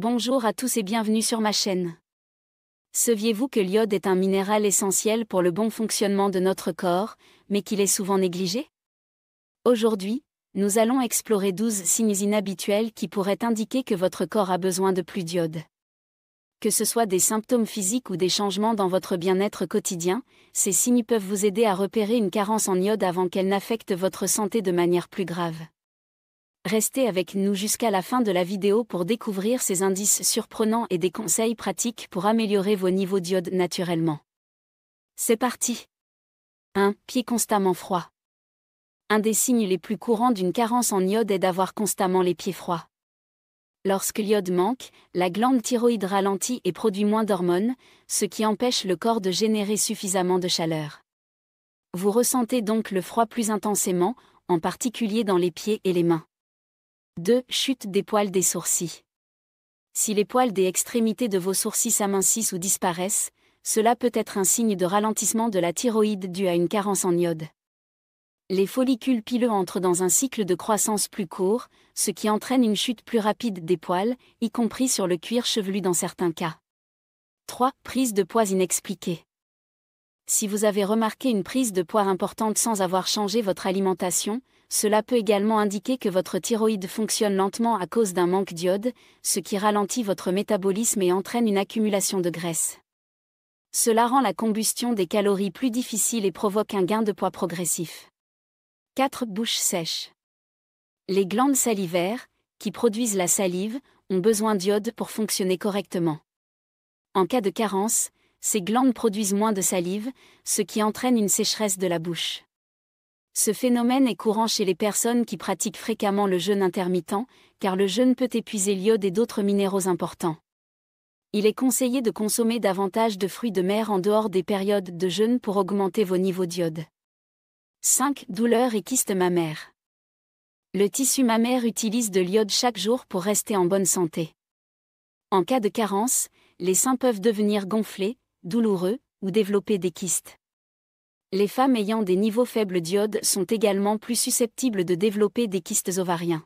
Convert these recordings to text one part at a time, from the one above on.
Bonjour à tous et bienvenue sur ma chaîne. Saviez-vous que l'iode est un minéral essentiel pour le bon fonctionnement de notre corps, mais qu'il est souvent négligé Aujourd'hui, nous allons explorer 12 signes inhabituels qui pourraient indiquer que votre corps a besoin de plus d'iode. Que ce soit des symptômes physiques ou des changements dans votre bien-être quotidien, ces signes peuvent vous aider à repérer une carence en iode avant qu'elle n'affecte votre santé de manière plus grave. Restez avec nous jusqu'à la fin de la vidéo pour découvrir ces indices surprenants et des conseils pratiques pour améliorer vos niveaux d'iode naturellement. C'est parti 1. Pied constamment froid. Un des signes les plus courants d'une carence en iode est d'avoir constamment les pieds froids. Lorsque l'iode manque, la glande thyroïde ralentit et produit moins d'hormones, ce qui empêche le corps de générer suffisamment de chaleur. Vous ressentez donc le froid plus intensément, en particulier dans les pieds et les mains. 2. Chute des poils des sourcils. Si les poils des extrémités de vos sourcils s'amincissent ou disparaissent, cela peut être un signe de ralentissement de la thyroïde dû à une carence en iode. Les follicules pileux entrent dans un cycle de croissance plus court, ce qui entraîne une chute plus rapide des poils, y compris sur le cuir chevelu dans certains cas. 3. Prise de poids inexpliquée. Si vous avez remarqué une prise de poids importante sans avoir changé votre alimentation, cela peut également indiquer que votre thyroïde fonctionne lentement à cause d'un manque d'iode, ce qui ralentit votre métabolisme et entraîne une accumulation de graisse. Cela rend la combustion des calories plus difficile et provoque un gain de poids progressif. 4. Bouche sèche. Les glandes salivaires, qui produisent la salive, ont besoin d'iode pour fonctionner correctement. En cas de carence, ces glandes produisent moins de salive, ce qui entraîne une sécheresse de la bouche. Ce phénomène est courant chez les personnes qui pratiquent fréquemment le jeûne intermittent, car le jeûne peut épuiser l'iode et d'autres minéraux importants. Il est conseillé de consommer davantage de fruits de mer en dehors des périodes de jeûne pour augmenter vos niveaux d'iode. 5. Douleurs et kyste mammaire. Le tissu mammaire utilise de l'iode chaque jour pour rester en bonne santé. En cas de carence, les seins peuvent devenir gonflés, douloureux ou développer des kystes. Les femmes ayant des niveaux faibles d'iode sont également plus susceptibles de développer des kystes ovariens.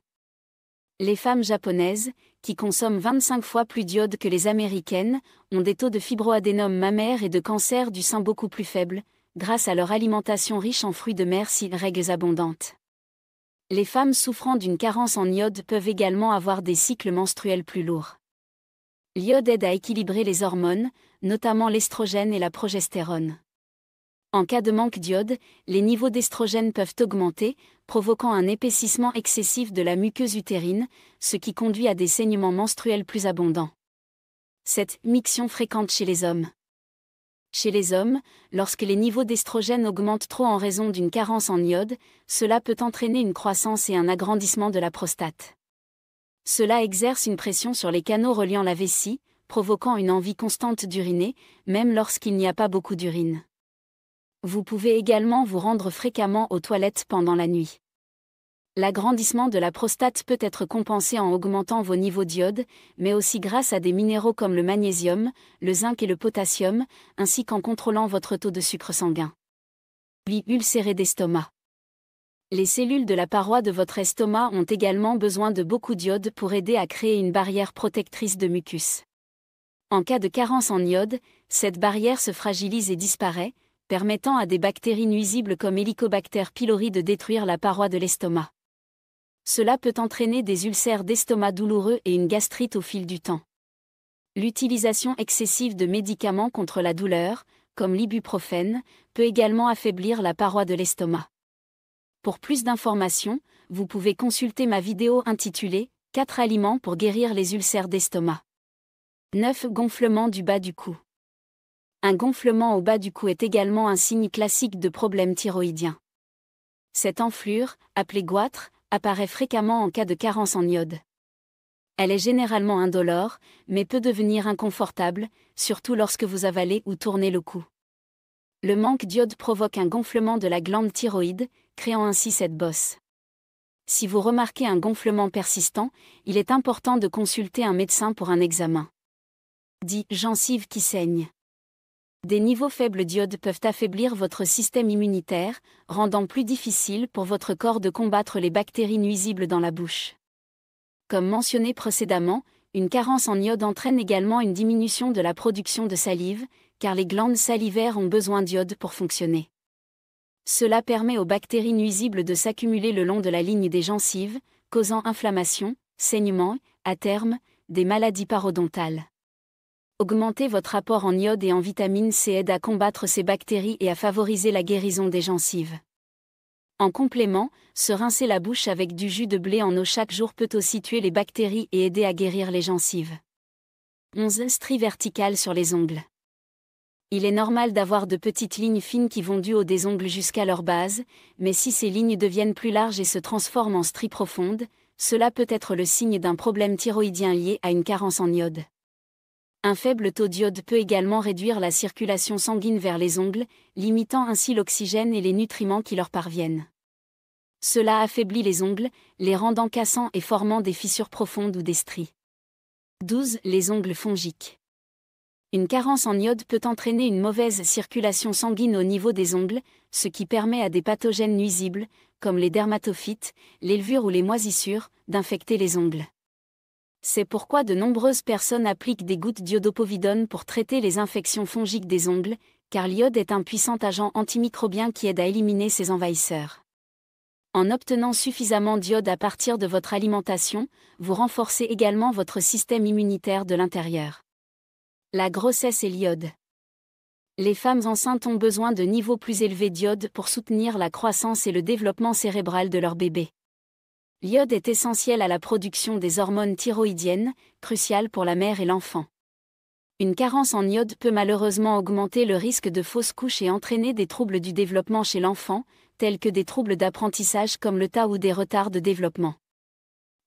Les femmes japonaises, qui consomment 25 fois plus d'iode que les américaines, ont des taux de fibroadénome mammaire et de cancer du sein beaucoup plus faibles, grâce à leur alimentation riche en fruits de mer si règles abondantes. Les femmes souffrant d'une carence en iode peuvent également avoir des cycles menstruels plus lourds. L'iode aide à équilibrer les hormones, notamment l'estrogène et la progestérone. En cas de manque d'iode, les niveaux d'estrogène peuvent augmenter, provoquant un épaississement excessif de la muqueuse utérine, ce qui conduit à des saignements menstruels plus abondants. Cette miction fréquente chez les hommes. Chez les hommes, lorsque les niveaux d'estrogène augmentent trop en raison d'une carence en iode, cela peut entraîner une croissance et un agrandissement de la prostate. Cela exerce une pression sur les canaux reliant la vessie, provoquant une envie constante d'uriner, même lorsqu'il n'y a pas beaucoup d'urine. Vous pouvez également vous rendre fréquemment aux toilettes pendant la nuit. L'agrandissement de la prostate peut être compensé en augmentant vos niveaux d'iode, mais aussi grâce à des minéraux comme le magnésium, le zinc et le potassium, ainsi qu'en contrôlant votre taux de sucre sanguin. 8. ulcéré d'estomac. Les cellules de la paroi de votre estomac ont également besoin de beaucoup d'iode pour aider à créer une barrière protectrice de mucus. En cas de carence en iode, cette barrière se fragilise et disparaît, permettant à des bactéries nuisibles comme Helicobacter pylori de détruire la paroi de l'estomac. Cela peut entraîner des ulcères d'estomac douloureux et une gastrite au fil du temps. L'utilisation excessive de médicaments contre la douleur, comme l'ibuprofène, peut également affaiblir la paroi de l'estomac. Pour plus d'informations, vous pouvez consulter ma vidéo intitulée 4 aliments pour guérir les ulcères d'estomac. 9 Gonflement du bas du cou. Un gonflement au bas du cou est également un signe classique de problème thyroïdien. Cette enflure, appelée goitre, apparaît fréquemment en cas de carence en iode. Elle est généralement indolore, mais peut devenir inconfortable, surtout lorsque vous avalez ou tournez le cou. Le manque d'iode provoque un gonflement de la glande thyroïde, créant ainsi cette bosse. Si vous remarquez un gonflement persistant, il est important de consulter un médecin pour un examen. Dit gencive qui saigne. Des niveaux faibles d'iode peuvent affaiblir votre système immunitaire, rendant plus difficile pour votre corps de combattre les bactéries nuisibles dans la bouche. Comme mentionné précédemment, une carence en iode entraîne également une diminution de la production de salive, car les glandes salivaires ont besoin d'iode pour fonctionner. Cela permet aux bactéries nuisibles de s'accumuler le long de la ligne des gencives, causant inflammation, saignement, à terme, des maladies parodontales. Augmenter votre apport en iode et en vitamine C aide à combattre ces bactéries et à favoriser la guérison des gencives. En complément, se rincer la bouche avec du jus de blé en eau chaque jour peut aussi tuer les bactéries et aider à guérir les gencives. 11. Stries verticales sur les ongles. Il est normal d'avoir de petites lignes fines qui vont du haut des ongles jusqu'à leur base, mais si ces lignes deviennent plus larges et se transforment en stries profondes, cela peut être le signe d'un problème thyroïdien lié à une carence en iode. Un faible taux d'iode peut également réduire la circulation sanguine vers les ongles, limitant ainsi l'oxygène et les nutriments qui leur parviennent. Cela affaiblit les ongles, les rendant cassants et formant des fissures profondes ou des stries. 12. Les ongles fongiques. Une carence en iode peut entraîner une mauvaise circulation sanguine au niveau des ongles, ce qui permet à des pathogènes nuisibles, comme les dermatophytes, les levures ou les moisissures, d'infecter les ongles. C'est pourquoi de nombreuses personnes appliquent des gouttes d'iodopovidone pour traiter les infections fongiques des ongles, car l'iode est un puissant agent antimicrobien qui aide à éliminer ces envahisseurs. En obtenant suffisamment d'iode à partir de votre alimentation, vous renforcez également votre système immunitaire de l'intérieur. La grossesse et l'iode. Les femmes enceintes ont besoin de niveaux plus élevés d'iode pour soutenir la croissance et le développement cérébral de leur bébé. L'iode est essentiel à la production des hormones thyroïdiennes, cruciales pour la mère et l'enfant. Une carence en iode peut malheureusement augmenter le risque de fausses couches et entraîner des troubles du développement chez l'enfant, tels que des troubles d'apprentissage comme le tas ou des retards de développement.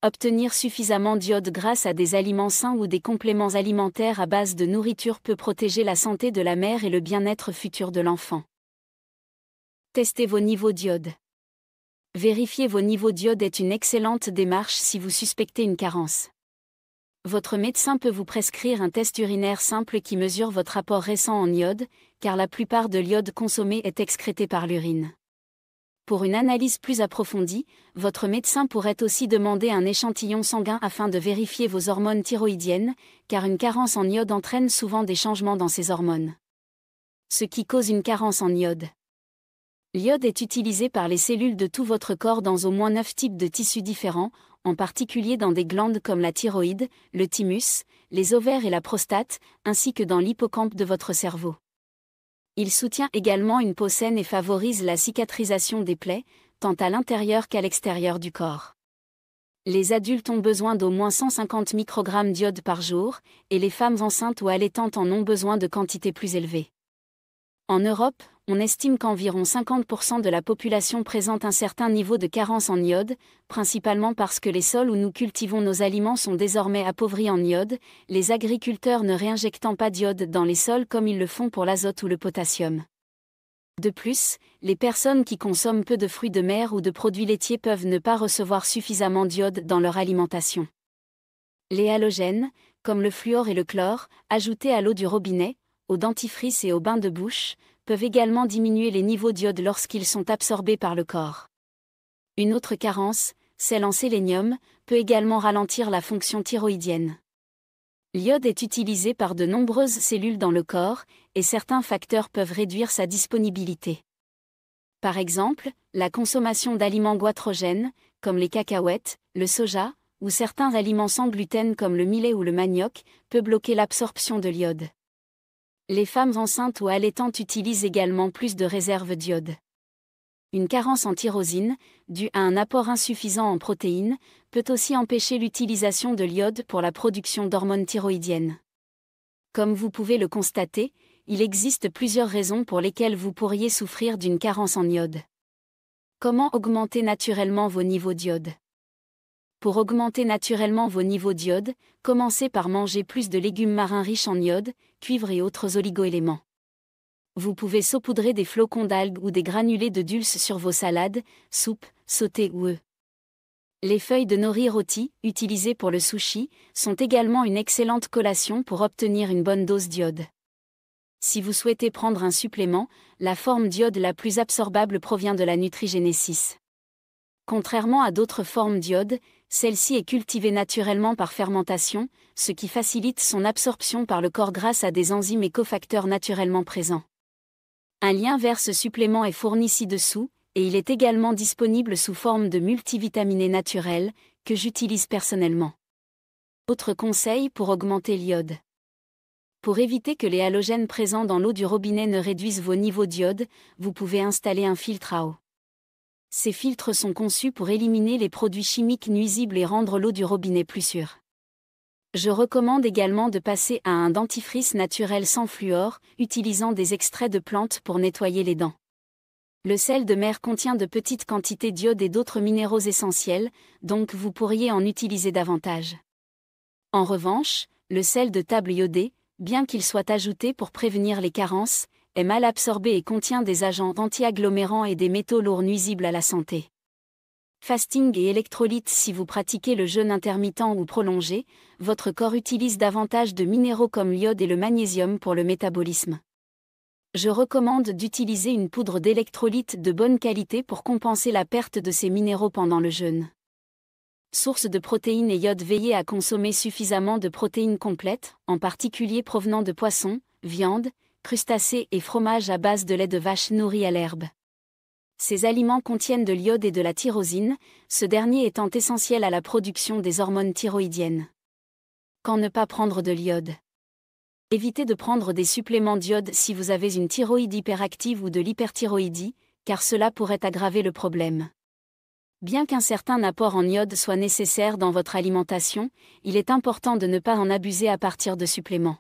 Obtenir suffisamment d'iode grâce à des aliments sains ou des compléments alimentaires à base de nourriture peut protéger la santé de la mère et le bien-être futur de l'enfant. Testez vos niveaux d'iode. Vérifier vos niveaux d'iode est une excellente démarche si vous suspectez une carence. Votre médecin peut vous prescrire un test urinaire simple qui mesure votre apport récent en iode, car la plupart de l'iode consommé est excrété par l'urine. Pour une analyse plus approfondie, votre médecin pourrait aussi demander un échantillon sanguin afin de vérifier vos hormones thyroïdiennes, car une carence en iode entraîne souvent des changements dans ces hormones. Ce qui cause une carence en iode. L'iode est utilisé par les cellules de tout votre corps dans au moins 9 types de tissus différents, en particulier dans des glandes comme la thyroïde, le thymus, les ovaires et la prostate, ainsi que dans l'hippocampe de votre cerveau. Il soutient également une peau saine et favorise la cicatrisation des plaies, tant à l'intérieur qu'à l'extérieur du corps. Les adultes ont besoin d'au moins 150 microgrammes d'iode par jour, et les femmes enceintes ou allaitantes en ont besoin de quantités plus élevées. En Europe, on estime qu'environ 50% de la population présente un certain niveau de carence en iode, principalement parce que les sols où nous cultivons nos aliments sont désormais appauvris en iode, les agriculteurs ne réinjectant pas d'iode dans les sols comme ils le font pour l'azote ou le potassium. De plus, les personnes qui consomment peu de fruits de mer ou de produits laitiers peuvent ne pas recevoir suffisamment d'iode dans leur alimentation. Les halogènes, comme le fluor et le chlore, ajoutés à l'eau du robinet, aux dentifrices et aux bains de bouche, peuvent également diminuer les niveaux d'iode lorsqu'ils sont absorbés par le corps. Une autre carence, celle en sélénium, peut également ralentir la fonction thyroïdienne. L'iode est utilisé par de nombreuses cellules dans le corps, et certains facteurs peuvent réduire sa disponibilité. Par exemple, la consommation d'aliments goitrogènes, comme les cacahuètes, le soja, ou certains aliments sans gluten comme le millet ou le manioc, peut bloquer l'absorption de l'iode. Les femmes enceintes ou allaitantes utilisent également plus de réserves d'iode. Une carence en tyrosine, due à un apport insuffisant en protéines, peut aussi empêcher l'utilisation de l'iode pour la production d'hormones thyroïdiennes. Comme vous pouvez le constater, il existe plusieurs raisons pour lesquelles vous pourriez souffrir d'une carence en iode. Comment augmenter naturellement vos niveaux d'iode pour augmenter naturellement vos niveaux d'iode, commencez par manger plus de légumes marins riches en iode, cuivre et autres oligoéléments. Vous pouvez saupoudrer des flocons d'algues ou des granulés de dulce sur vos salades, soupes, sautées ou œufs. Les feuilles de nori rôti, utilisées pour le sushi, sont également une excellente collation pour obtenir une bonne dose d'iode. Si vous souhaitez prendre un supplément, la forme d'iode la plus absorbable provient de la Nutrigénésis. Contrairement à d'autres formes d'iode, celle-ci est cultivée naturellement par fermentation, ce qui facilite son absorption par le corps grâce à des enzymes et cofacteurs naturellement présents. Un lien vers ce supplément est fourni ci-dessous, et il est également disponible sous forme de multivitaminé naturel, que j'utilise personnellement. Autre conseil pour augmenter l'iode. Pour éviter que les halogènes présents dans l'eau du robinet ne réduisent vos niveaux d'iode, vous pouvez installer un filtre à eau ces filtres sont conçus pour éliminer les produits chimiques nuisibles et rendre l'eau du robinet plus sûre. Je recommande également de passer à un dentifrice naturel sans fluor, utilisant des extraits de plantes pour nettoyer les dents. Le sel de mer contient de petites quantités d'iode et d'autres minéraux essentiels, donc vous pourriez en utiliser davantage. En revanche, le sel de table iodé, bien qu'il soit ajouté pour prévenir les carences, est mal absorbé et contient des agents antiagglomérants et des métaux lourds nuisibles à la santé. Fasting et électrolytes Si vous pratiquez le jeûne intermittent ou prolongé, votre corps utilise davantage de minéraux comme l'iode et le magnésium pour le métabolisme. Je recommande d'utiliser une poudre d'électrolytes de bonne qualité pour compenser la perte de ces minéraux pendant le jeûne source de protéines et iode veillez à consommer suffisamment de protéines complètes, en particulier provenant de poissons, viande, crustacés et fromage à base de lait de vache nourri à l'herbe. Ces aliments contiennent de l'iode et de la tyrosine, ce dernier étant essentiel à la production des hormones thyroïdiennes. Quand ne pas prendre de l'iode Évitez de prendre des suppléments d'iode si vous avez une thyroïde hyperactive ou de l'hyperthyroïdie, car cela pourrait aggraver le problème. Bien qu'un certain apport en iode soit nécessaire dans votre alimentation, il est important de ne pas en abuser à partir de suppléments.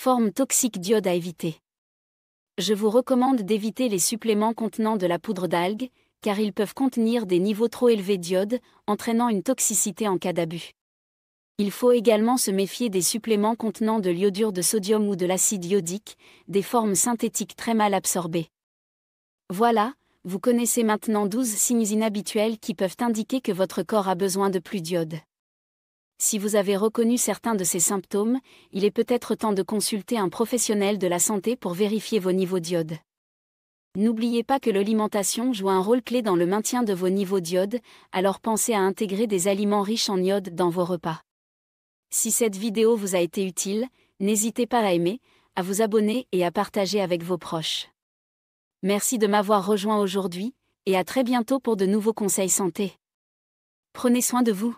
Forme toxique d'iode à éviter. Je vous recommande d'éviter les suppléments contenant de la poudre d'algues, car ils peuvent contenir des niveaux trop élevés d'iode, entraînant une toxicité en cas d'abus. Il faut également se méfier des suppléments contenant de l'iodure de sodium ou de l'acide iodique, des formes synthétiques très mal absorbées. Voilà, vous connaissez maintenant 12 signes inhabituels qui peuvent indiquer que votre corps a besoin de plus d'iode. Si vous avez reconnu certains de ces symptômes, il est peut-être temps de consulter un professionnel de la santé pour vérifier vos niveaux d'iode. N'oubliez pas que l'alimentation joue un rôle clé dans le maintien de vos niveaux d'iode, alors pensez à intégrer des aliments riches en iode dans vos repas. Si cette vidéo vous a été utile, n'hésitez pas à aimer, à vous abonner et à partager avec vos proches. Merci de m'avoir rejoint aujourd'hui, et à très bientôt pour de nouveaux conseils santé. Prenez soin de vous.